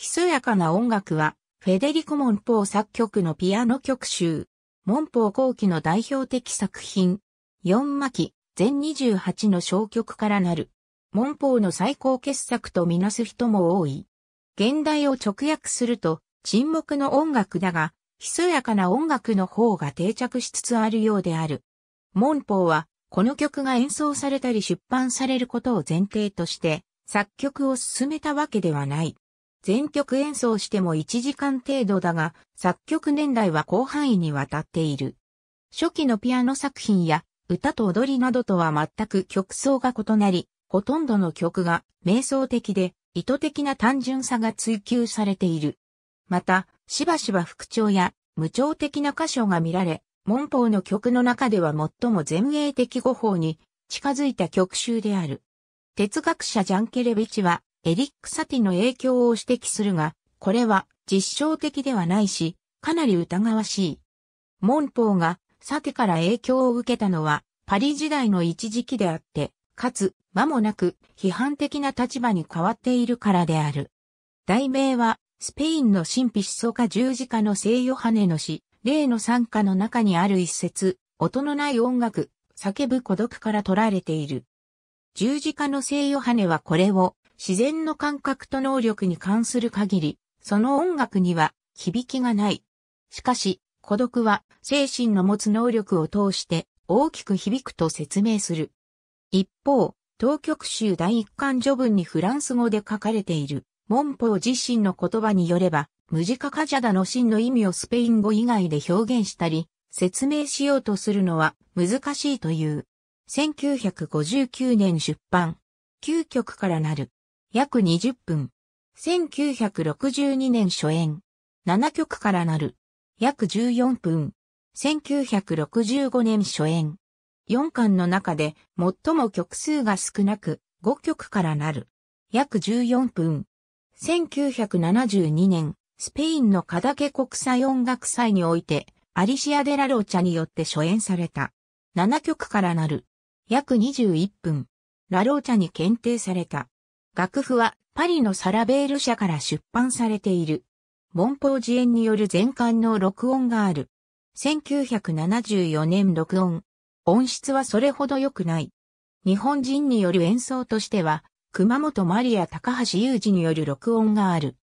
ひそやかな音楽は、フェデリコ・モンポー作曲のピアノ曲集。モンポー後期の代表的作品。4巻、全28の小曲からなる。モンポーの最高傑作とみなす人も多い。現代を直訳すると、沈黙の音楽だが、ひそやかな音楽の方が定着しつつあるようである。モンポーは、この曲が演奏されたり出版されることを前提として、作曲を進めたわけではない。全曲演奏しても1時間程度だが、作曲年代は広範囲にわたっている。初期のピアノ作品や歌と踊りなどとは全く曲奏が異なり、ほとんどの曲が瞑想的で意図的な単純さが追求されている。また、しばしば復調や無調的な箇所が見られ、文法の曲の中では最も前衛的語法に近づいた曲集である。哲学者ジャンケレビチはエリック・サティの影響を指摘するが、これは実証的ではないし、かなり疑わしい。門法がサティから影響を受けたのは、パリ時代の一時期であって、かつ、間もなく批判的な立場に変わっているからである。題名は、スペインの神秘思想家十字架の聖ヨハネの詩、例の参加の中にある一節、音のない音楽、叫ぶ孤独から取られている。十字架の聖ヨハネはこれを自然の感覚と能力に関する限り、その音楽には響きがない。しかし、孤独は精神の持つ能力を通して大きく響くと説明する。一方、当局集第一巻序文にフランス語で書かれている、文法自身の言葉によれば、ムジカカジャダの真の意味をスペイン語以外で表現したり、説明しようとするのは難しいという。1959年出版。9曲からなる。約20分。1962年初演。7曲からなる。約14分。1965年初演。4巻の中で最も曲数が少なく5曲からなる。約14分。1972年、スペインのカダケ国際音楽祭において、アリシア・デラローチャによって初演された。7曲からなる。約21分。ラローチャに検定された。楽譜はパリのサラベール社から出版されている。文法辞演による全巻の録音がある。1974年録音。音質はそれほど良くない。日本人による演奏としては、熊本マリア高橋雄二による録音がある。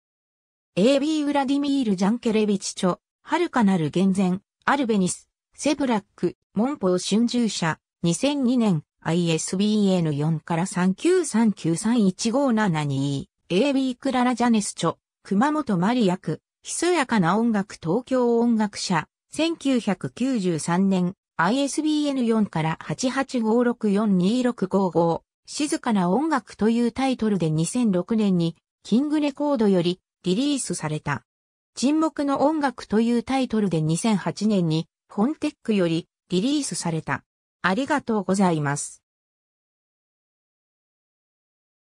A.B. ウラディミール・ジャンケレビチ著、遥かなる厳然、アルベニス、セブラック、文法春秋社、2002年、ISBN4 から39393157 2 AB クララジャネス著、熊本マリアク、ひそやかな音楽東京音楽社、1993年、ISBN4 から8856426555、静かな音楽というタイトルで2006年に、キングレコードよりリリースされた。沈黙の音楽というタイトルで2008年に、フォンテックよりリリースされた。ありがとうございます。